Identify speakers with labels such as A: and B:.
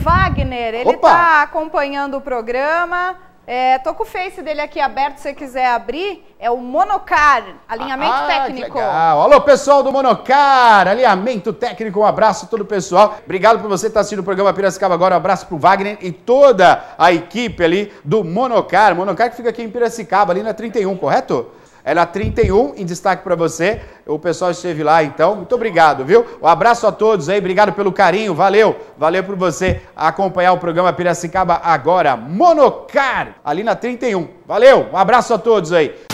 A: Wagner, ele está
B: acompanhando o programa. É, tô com o Face dele aqui aberto, se você quiser abrir. É o Monocar, alinhamento ah, técnico.
C: Legal. Alô, pessoal do Monocar, alinhamento técnico. Um abraço a todo o pessoal. Obrigado por você estar tá assistindo o programa Piracicaba agora. Um abraço pro Wagner e toda a equipe ali do Monocar. Monocar que fica aqui em Piracicaba, ali na 31, correto? Era 31 em destaque para você. O pessoal esteve lá, então. Muito obrigado, viu? Um abraço a todos aí. Obrigado pelo carinho. Valeu. Valeu por você acompanhar o programa Piracicaba agora. Monocar, ali na 31. Valeu. Um abraço a todos aí.